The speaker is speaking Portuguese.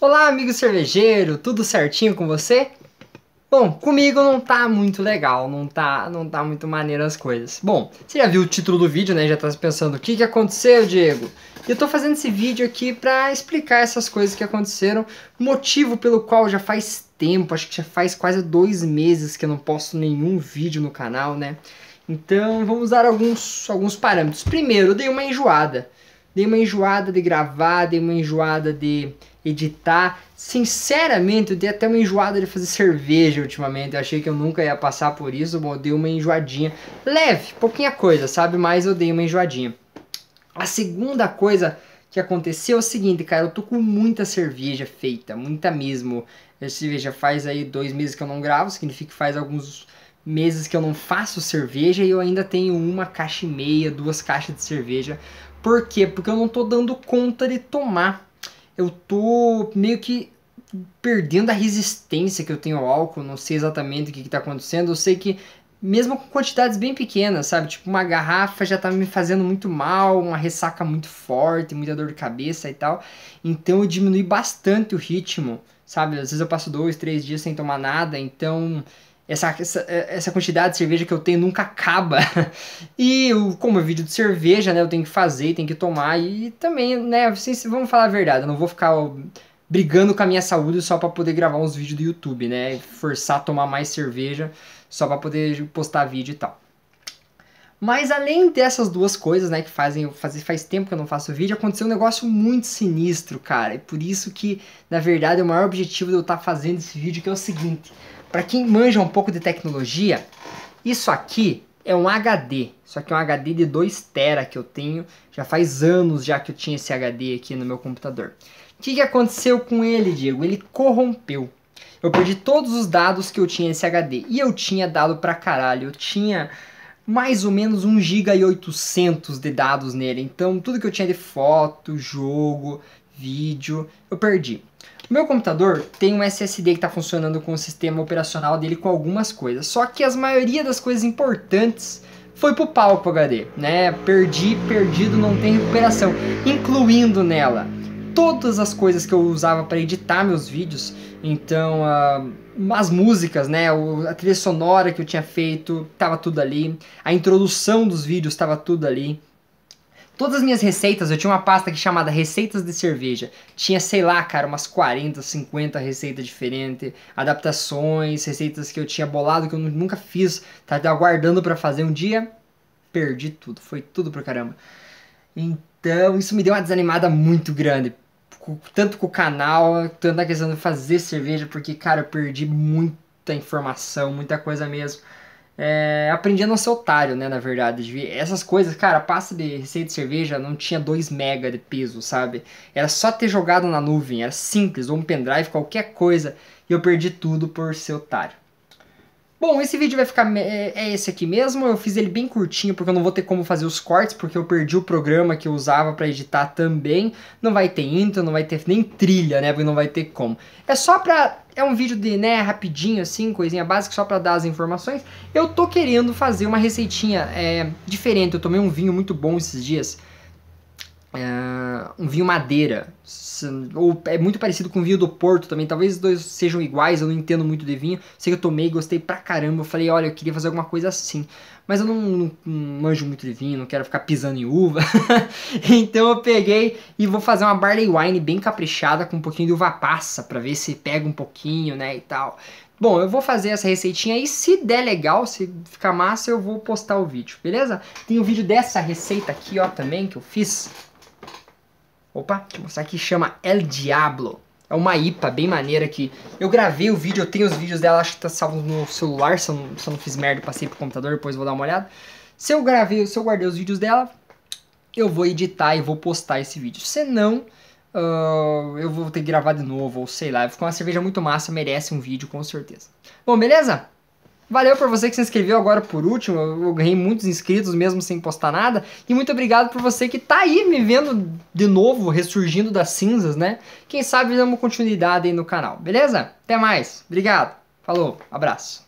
Olá, amigo cervejeiro, tudo certinho com você? Bom, comigo não tá muito legal, não tá, não tá muito maneiro as coisas. Bom, você já viu o título do vídeo, né? Já tá pensando o que, que aconteceu, Diego? E eu tô fazendo esse vídeo aqui pra explicar essas coisas que aconteceram, motivo pelo qual já faz tempo, acho que já faz quase dois meses que eu não posto nenhum vídeo no canal, né? Então vamos dar alguns, alguns parâmetros. Primeiro, eu dei uma enjoada dei uma enjoada de gravar, dei uma enjoada de editar. Sinceramente, eu dei até uma enjoada de fazer cerveja ultimamente. Eu achei que eu nunca ia passar por isso, bom, eu dei uma enjoadinha. Leve, pouquinha coisa, sabe? Mas eu dei uma enjoadinha. A segunda coisa que aconteceu é o seguinte, cara, eu tô com muita cerveja feita, muita mesmo. A cerveja faz aí dois meses que eu não gravo, significa que faz alguns meses que eu não faço cerveja e eu ainda tenho uma caixa e meia, duas caixas de cerveja. Por quê? Porque eu não tô dando conta de tomar. Eu tô meio que perdendo a resistência que eu tenho ao álcool, não sei exatamente o que, está acontecendo. Eu sei que mesmo com quantidades bem pequenas, sabe? Tipo, uma garrafa já tá me fazendo muito mal, uma ressaca muito forte, muita dor de cabeça e tal. Então eu diminui bastante o ritmo, sabe? Às vezes eu passo dois, três dias sem tomar nada, então essa, essa, essa quantidade de cerveja que eu tenho nunca acaba. E eu, como é vídeo de cerveja, né? Eu tenho que fazer, tenho que tomar. E também, né? Vamos falar a verdade, eu não vou ficar brigando com a minha saúde só para poder gravar uns vídeos do YouTube, né? Forçar a tomar mais cerveja só para poder postar vídeo e tal. Mas além dessas duas coisas, né, que fazem faz, faz tempo que eu não faço vídeo, aconteceu um negócio muito sinistro, cara. E por isso que, na verdade, o maior objetivo de eu estar tá fazendo esse vídeo que é o seguinte. Para quem manja um pouco de tecnologia, isso aqui é um HD. Isso aqui é um HD de 2 tera que eu tenho. Já faz anos já que eu tinha esse HD aqui no meu computador. O que, que aconteceu com ele, Diego? Ele corrompeu. Eu perdi todos os dados que eu tinha nesse HD. E eu tinha dado pra caralho. Eu tinha mais ou menos um GB e 800 de dados nele. Então, tudo que eu tinha de foto, jogo, vídeo, eu perdi. O meu computador tem um SSD que está funcionando com o sistema operacional dele com algumas coisas, só que as maioria das coisas importantes foi pro palco pro HD, né? Perdi, perdido, não tem recuperação, incluindo nela todas as coisas que eu usava para editar meus vídeos, então uh, as músicas, né, a trilha sonora que eu tinha feito, tava tudo ali, a introdução dos vídeos tava tudo ali, Todas as minhas receitas, eu tinha uma pasta aqui chamada Receitas de Cerveja. Tinha, sei lá, cara, umas 40, 50 receitas diferentes, adaptações, receitas que eu tinha bolado que eu nunca fiz, tá aguardando para fazer um dia. Perdi tudo, foi tudo pro caramba. Então, isso me deu uma desanimada muito grande. Tanto com o canal, tanto na questão de fazer cerveja, porque, cara, eu perdi muita informação, muita coisa mesmo. É, aprendi a não ser otário, né, na verdade. Essas coisas, cara, pasta de receita de cerveja não tinha 2 mega de peso, sabe? Era só ter jogado na nuvem, era simples, ou um pendrive, qualquer coisa. E eu perdi tudo por ser otário. Bom, esse vídeo vai ficar. É, é, esse aqui mesmo. Eu fiz ele bem curtinho porque eu não vou ter como fazer os cortes, porque eu perdi o programa que eu usava para editar também. Não vai ter intro, não vai ter nem trilha, né? Porque não vai ter como. É só pra. É um vídeo de, né, rapidinho assim, coisinha básica, só pra dar as informações. Eu tô querendo fazer uma receitinha é, diferente. Eu tomei um vinho muito bom esses dias. Uh, um vinho madeira, ou é muito parecido com o vinho do Porto também, talvez os dois sejam iguais, eu não entendo muito de vinho, sei que eu tomei, gostei pra caramba, eu falei, olha, eu queria fazer alguma coisa assim, mas eu não, não, não manjo muito de vinho, não quero ficar pisando em uva, então eu peguei e vou fazer uma barley wine bem caprichada com um pouquinho de uva passa, pra ver se pega um pouquinho, né, e tal. Bom, eu vou fazer essa receitinha e se der legal, se ficar massa, eu vou postar o vídeo, beleza? Tem o um vídeo dessa receita aqui, ó, também, que eu fiz, Opa, deixa eu mostrar aqui, chama El Diablo. É uma IPA bem maneira que eu gravei o vídeo, eu tenho os vídeos dela, acho que tá salvo no celular, se eu não, se eu não fiz merda, passei pro computador, depois vou dar uma olhada. Se eu gravei, se eu guardei os vídeos dela, eu vou editar e vou postar esse vídeo. Se não, uh, eu vou ter que gravar de novo, ou sei lá. Ficou uma cerveja muito massa, merece um vídeo com certeza. Bom, beleza? Valeu por você que se inscreveu agora por último. Eu ganhei muitos inscritos mesmo sem postar nada. E muito obrigado por você que tá aí me vendo de novo, ressurgindo das cinzas, né? Quem sabe uma continuidade aí no canal, beleza? Até mais. Obrigado. Falou. Abraço.